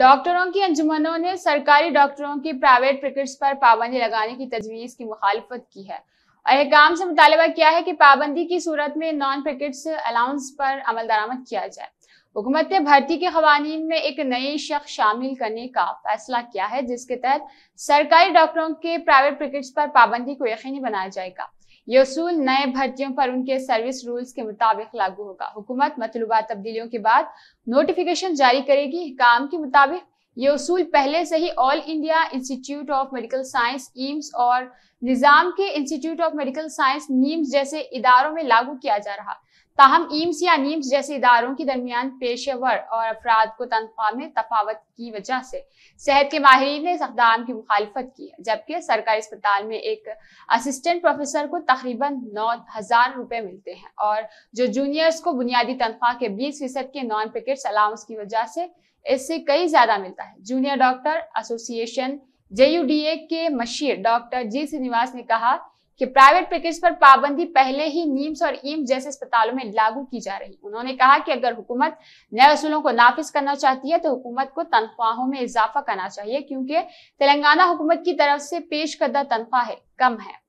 डॉक्टरों की अंजुमनों ने सरकारी डॉक्टरों की प्राइवेट प्रैक्टिस पर पाबंदी लगाने की तजवीज़ की मुखालफत की है अहकाम से मुतालबा किया है कि पाबंदी की सूरत में नॉन प्रैक्टिस अलाउंस पर अमल दरामद किया जाए हुकूमत ने भर्ती के कवानीन में एक नई शख्स शामिल करने का फैसला किया है जिसके तहत सरकारी डॉक्टरों के प्राइवेट प्रिकेट्स पर पाबंदी को यकीनी बनाया जाएगा ये असूल नए भर्तियों पर उनके सर्विस रूल्स के मुताबिक लागू होगा हुकूमत मतलूबा तब्दीलियों के बाद नोटिफिकेशन जारी करेगी काम के मुताबिक ये उसूल पहले से ही All India Institute of Medical Science AIIMS और निज़ाम के Institute of Medical Science NIMS जैसे इदारों में लागू किया जा रहा ताहम एम्स या नीम्स जैसे इदारों के दरमियान पेशेवर और अफराद को तनख्वाह में तफावत की वजह से सेहत के माहरीन ने इस अकदाम की मुखालफत की जबकि सरकारी अस्पताल में एक असिस्टेंट प्रोफेसर को तकरीबन नौ हज़ार रुपये मिलते हैं और जो जूनियर्स को बुनियादी तनख्वाह के बीस फीसद के नॉन पैकेट अलाउंस की वजह से इससे कई ज्यादा मिलता है जूनियर डॉक्टर एसोसिएशन जेयूडीए के मशीर डॉक्टर जी श्रीनिवास ने कहा कि प्राइवेट पैकेज पर पाबंदी पहले ही नीम्स और ईम्स जैसे अस्पतालों में लागू की जा रही उन्होंने कहा कि अगर हुकूमत नए असूलों को नाफिज करना चाहती है तो हुकूमत को तनख्वाहों में इजाफा करना चाहिए क्योंकि तेलंगाना हुकूमत की तरफ से पेश करदा तनख्वाहें कम है